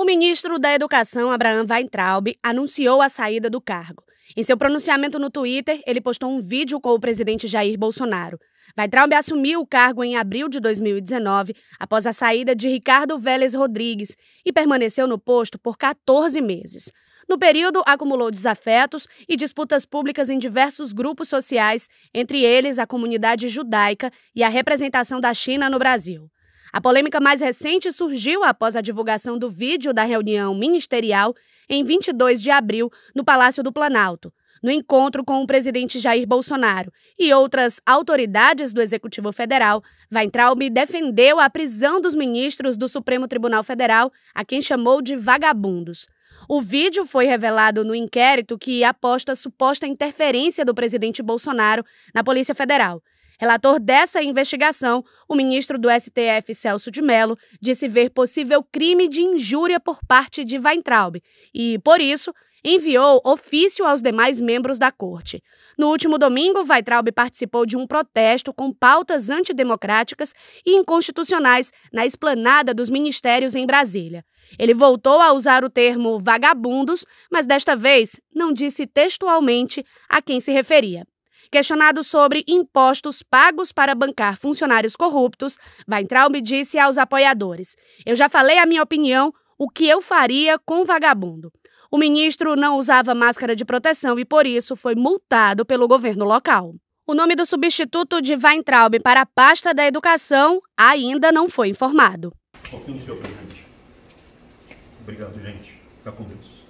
O ministro da Educação, Abraham Weintraub, anunciou a saída do cargo. Em seu pronunciamento no Twitter, ele postou um vídeo com o presidente Jair Bolsonaro. Weintraub assumiu o cargo em abril de 2019, após a saída de Ricardo Vélez Rodrigues, e permaneceu no posto por 14 meses. No período, acumulou desafetos e disputas públicas em diversos grupos sociais, entre eles a comunidade judaica e a representação da China no Brasil. A polêmica mais recente surgiu após a divulgação do vídeo da reunião ministerial em 22 de abril no Palácio do Planalto, no encontro com o presidente Jair Bolsonaro e outras autoridades do Executivo Federal, Weintraub defendeu a prisão dos ministros do Supremo Tribunal Federal, a quem chamou de vagabundos. O vídeo foi revelado no inquérito que aposta suposta interferência do presidente Bolsonaro na Polícia Federal Relator dessa investigação, o ministro do STF, Celso de Mello, disse ver possível crime de injúria por parte de Weintraub e, por isso, enviou ofício aos demais membros da corte. No último domingo, Weintraub participou de um protesto com pautas antidemocráticas e inconstitucionais na esplanada dos ministérios em Brasília. Ele voltou a usar o termo vagabundos, mas desta vez não disse textualmente a quem se referia. Questionado sobre impostos pagos para bancar funcionários corruptos, Weintraub disse aos apoiadores: Eu já falei a minha opinião, o que eu faria com vagabundo. O ministro não usava máscara de proteção e, por isso, foi multado pelo governo local. O nome do substituto de Weintraub para a pasta da educação ainda não foi informado. Obrigado, gente. Fica com Deus.